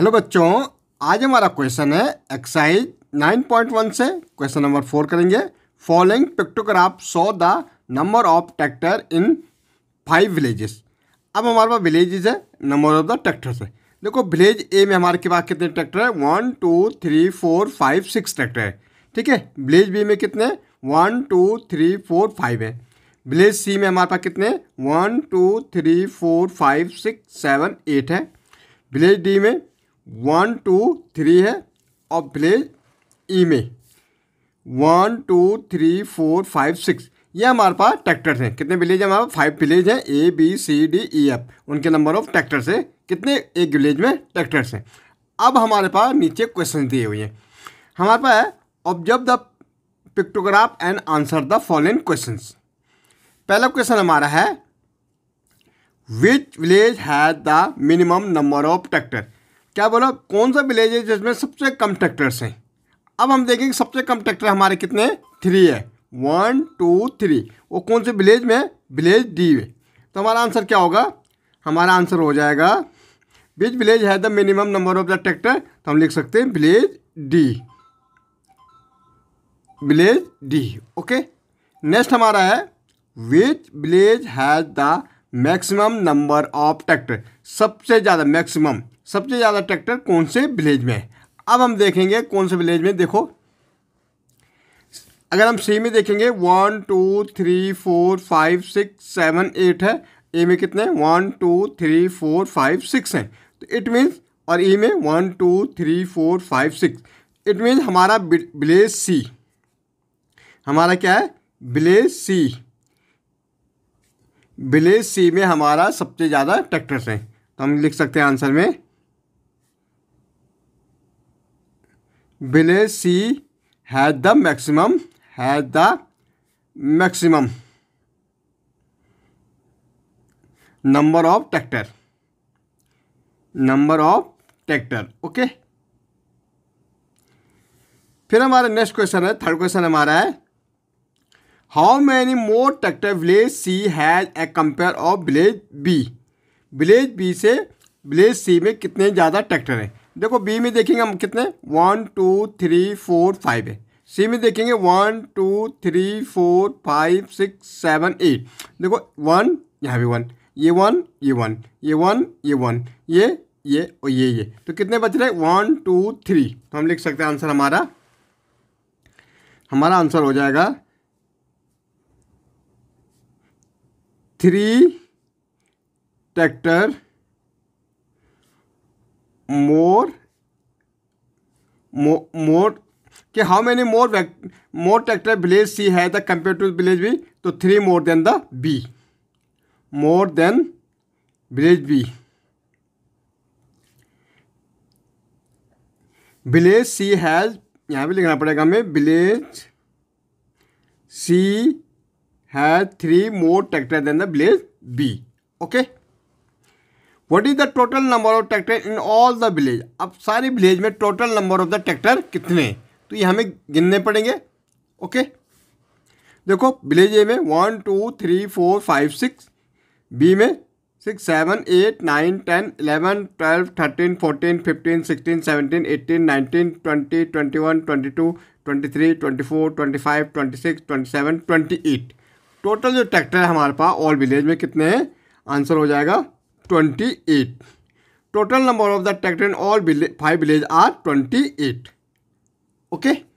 Hello बच्चों आज हमारा क्वेश्चन है एक्साइज 9.1 से क्वेश्चन नंबर फोर करेंगे following pictograph so the number of tractor in five villages अब हमारे पास विलेजेस है नंबर ऑफ द ट्रैक्टर है देखो विलेज ए में हमारे के पास कितने ट्रैक्टर है one two three four five six tractor है ठीक है विलेज बी में कितने one two three four five है विलेज सी में हमारे पास कितने one two three four five six seven eight है विलेज डी में वन टू थ्री है और प्ले ई e में one two three four five six ये हमारे पास ट्रैक्टर्स हैं कितने विलेज हैं हमारे फाइव विलेज हैं A B C D E F उनके नंबर ऑफ ट्रैक्टर्स हैं कितने एक विलेज में ट्रैक्टर्स हैं अब हमारे पास नीचे क्वेश्चन दिए हुए हैं हमारे पास है observe the pictograph and answer the following question पहला क्वेश्चन हमारा है which village has the minimum number of tractor क्या बोला कौन सा विलेज है जिसमें सबसे कम ट्रैक्टर्स हैं अब हम देखेंगे सबसे कम ट्रैक्टर हमारे कितने थ्री है वन टू थ्री वो कौन से विलेज में विलेज डी में तो हमारा आंसर क्या होगा हमारा आंसर हो जाएगा विच विलेज है the minimum number of the tractor तो हम लिख सकते हैं village D village D okay next हमारा है which village has the maximum number of tractor सबसे ज़्यादा मैक्सिमम सबसे ज़्यादा ट्रैक्टर कौन से विलेज में है अब हम देखेंगे कौन से विलेज में देखो अगर हम सी में देखेंगे one two three four five six seven eight है ए में कितने one two three four five six हैं तो इट मीन्स और ई में one two three four five six it means हमारा विलेज सी हमारा क्या है विलेज सी विलेज सी में हमारा सबसे ज़्यादा ट्रैक्टर्स हैं तो हम लिख सकते हैं आंसर में village C has the maximum has the maximum number of tractor number of tractor okay फिर हमारा नेक्स्ट क्वेश्चन है थर्ड क्वेश्चन हमारा है how many more tractor village C has a compare of village B village B से village C में कितने ज़्यादा tractor हैं देखो बी में देखेंगे हम कितने one two three four five है सी में देखेंगे one two three four five six seven eight देखो वन यहाँ भी वन ये वन ये वन ये वन ये वन ये ये और ये ये तो कितने बच रहे वन टू थ्री तो हम लिख सकते हैं आंसर हमारा हमारा आंसर हो जाएगा थ्री ट्रैक्टर मोर मोर कि how many more more tractor village C has the compare to village B तो three more than the B more than village B village C has यहां भी लिखना पड़ेगा हमें village C had three more tractor than the village B. Okay. What is the total number of tractor in all the village? अब सारे village में total number of the tractor कितने तो ये हमें गिनने पड़ेंगे ओके okay? देखो विलेज ए में one two three four five six B में six seven eight nine ten eleven twelve thirteen fourteen fifteen sixteen seventeen eighteen nineteen twenty twenty one twenty two twenty three twenty four twenty five twenty six twenty seven twenty eight total जो tractor है हमारे पास all village में कितने हैं answer हो जाएगा twenty eight total number of the tractor in all five village are twenty eight okay